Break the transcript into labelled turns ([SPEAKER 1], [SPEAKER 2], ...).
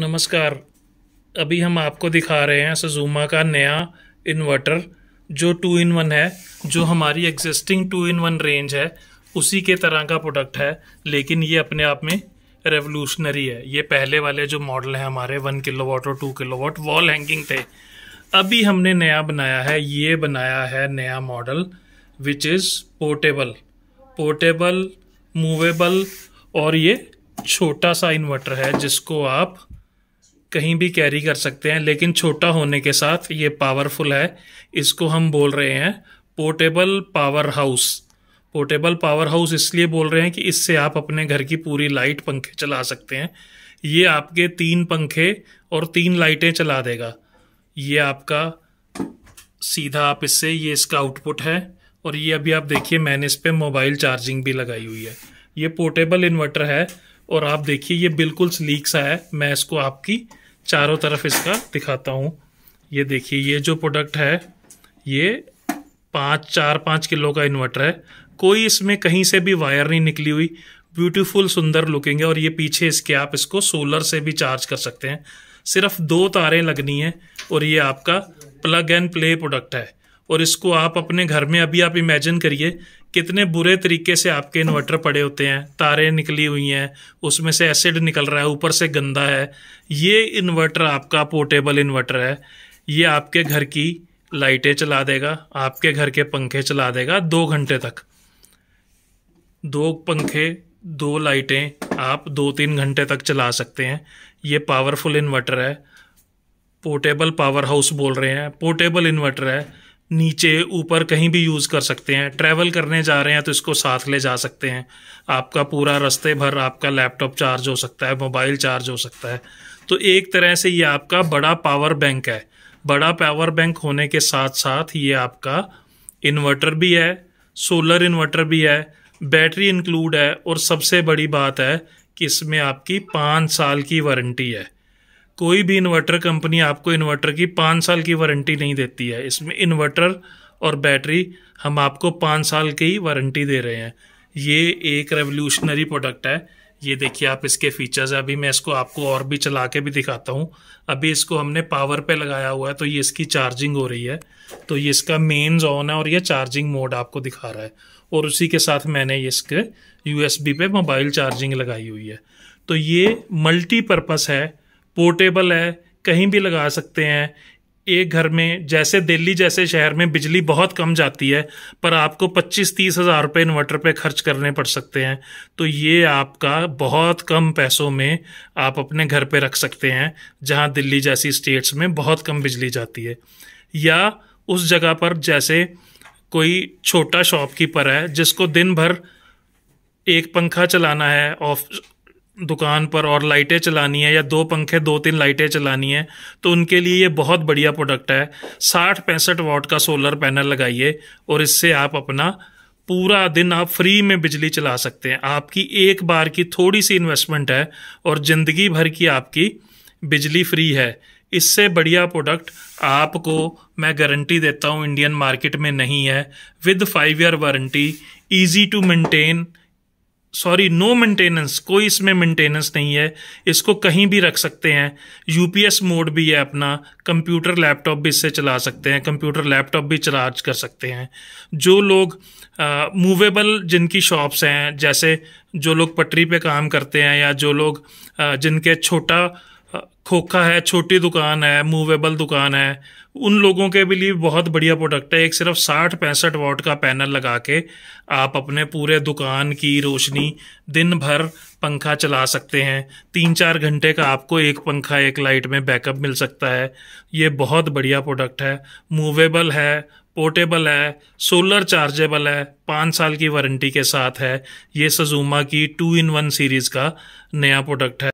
[SPEAKER 1] नमस्कार अभी हम आपको दिखा रहे हैं सजूमा का नया इन्वर्टर जो टू इन वन है जो हमारी existing two in one range है उसी के तरह का प्रोडक्ट है लेकिन ये अपने आप में रेवोल्यूशनरी है ये पहले वाले जो मॉडल हैं हमारे वन किलो वाट और two kilo watt wall hanging थे अभी हमने नया बनाया है ये बनाया है नया model which is portable portable movable और ये छोटा सा इन्वर्टर है जिसको आप कहीं भी कैरी कर सकते हैं लेकिन छोटा होने के साथ ये पावरफुल है इसको हम बोल रहे हैं portable power house portable power house इसलिए बोल रहे हैं कि इससे आप अपने घर की पूरी लाइट पंखे चला सकते हैं ये आपके तीन पंखे और तीन लाइटें चला देगा ये आपका सीधा आप इससे ये इसका आउटपुट है और ये अभी आप देखिए मैंने इस पर मोबाइल चार्जिंग भी लगाई हुई है ये पोर्टेबल इन्वर्टर है और आप देखिए ये बिल्कुल स्लीक सा है मैं इसको आपकी चारों तरफ इसका दिखाता हूँ ये देखिए ये जो प्रोडक्ट है ये पाँच चार पाँच किलो का इन्वर्टर है कोई इसमें कहीं से भी वायर नहीं निकली हुई ब्यूटीफुल सुंदर लुकिंग है और ये पीछे इसके आप इसको सोलर से भी चार्ज कर सकते हैं सिर्फ दो तारें लगनी हैं और ये आपका प्लग एंड प्ले प्रोडक्ट है और इसको आप अपने घर में अभी आप इमेजिन करिए कितने बुरे तरीके से आपके इन्वर्टर पड़े होते हैं तारें निकली हुई हैं उसमें से एसिड निकल रहा है ऊपर से गंदा है ये इन्वर्टर आपका पोर्टेबल इन्वर्टर है ये आपके घर की लाइटें चला देगा आपके घर के पंखे चला देगा दो घंटे तक दो पंखे दो लाइटें आप दो तीन घंटे तक चला सकते हैं ये पावरफुल इन्वर्टर है पोर्टेबल पावर हाउस बोल रहे हैं पोर्टेबल इन्वर्टर है नीचे ऊपर कहीं भी यूज़ कर सकते हैं ट्रैवल करने जा रहे हैं तो इसको साथ ले जा सकते हैं आपका पूरा रास्ते भर आपका लैपटॉप चार्ज हो सकता है मोबाइल चार्ज हो सकता है तो एक तरह से ये आपका बड़ा पावर बैंक है बड़ा पावर बैंक होने के साथ साथ ये आपका इन्वर्टर भी है सोलर इन्वर्टर भी है बैटरी इंक्लूड है और सबसे बड़ी बात है कि इसमें आपकी पाँच साल की वारंटी है कोई भी इन्वर्टर कंपनी आपको इन्वर्टर की पाँच साल की वारंटी नहीं देती है इसमें इन्वर्टर और बैटरी हम आपको पाँच साल की वारंटी दे रहे हैं ये एक रेवोल्यूशनरी प्रोडक्ट है ये देखिए आप इसके फीचर्स हैं अभी मैं इसको आपको और भी चला के भी दिखाता हूँ अभी इसको हमने पावर पे लगाया हुआ है तो ये इसकी चार्जिंग हो रही है तो ये इसका मेन जोन है और ये चार्जिंग मोड आपको दिखा रहा है और उसी के साथ मैंने इसके यू पे मोबाइल चार्जिंग लगाई हुई है तो ये मल्टीपर्पज़ है पोर्टेबल है कहीं भी लगा सकते हैं एक घर में जैसे दिल्ली जैसे शहर में बिजली बहुत कम जाती है पर आपको पच्चीस तीस हज़ार रुपये इन्वर्टर पे खर्च करने पड़ सकते हैं तो ये आपका बहुत कम पैसों में आप अपने घर पे रख सकते हैं जहाँ दिल्ली जैसी स्टेट्स में बहुत कम बिजली जाती है या उस जगह पर जैसे कोई छोटा शॉपकीपर है जिसको दिन भर एक पंखा चलाना है ऑफ दुकान पर और लाइटें चलानी है या दो पंखे दो तीन लाइटें चलानी है तो उनके लिए ये बहुत बढ़िया प्रोडक्ट है साठ पैंसठ वाट का सोलर पैनल लगाइए और इससे आप अपना पूरा दिन आप फ्री में बिजली चला सकते हैं आपकी एक बार की थोड़ी सी इन्वेस्टमेंट है और ज़िंदगी भर की आपकी बिजली फ्री है इससे बढ़िया प्रोडक्ट आपको मैं गारंटी देता हूँ इंडियन मार्केट में नहीं है with five year warranty easy to maintain sorry no maintenance कोई इसमें मेंटेनेंस नहीं है इसको कहीं भी रख सकते हैं यूपीएस मोड भी है अपना कंप्यूटर लैपटॉप भी इससे चला सकते हैं कंप्यूटर लैपटॉप भी चार्ज कर सकते हैं जो लोग मूवेबल जिनकी शॉप्स हैं जैसे जो लोग पटरी पे काम करते हैं या जो लोग आ, जिनके छोटा खोखा है छोटी दुकान है मूवेबल दुकान है उन लोगों के लिए बहुत बढ़िया प्रोडक्ट है एक सिर्फ साठ पैंसठ वाट का पैनल लगा के आप अपने पूरे दुकान की रोशनी दिन भर पंखा चला सकते हैं तीन चार घंटे का आपको एक पंखा एक लाइट में बैकअप मिल सकता है ये बहुत बढ़िया प्रोडक्ट है मूवेबल है पोर्टेबल है सोलर चार्जेबल है पाँच साल की वारंटी के साथ है ये सजूमा की टू इन वन सीरीज़ का नया प्रोडक्ट है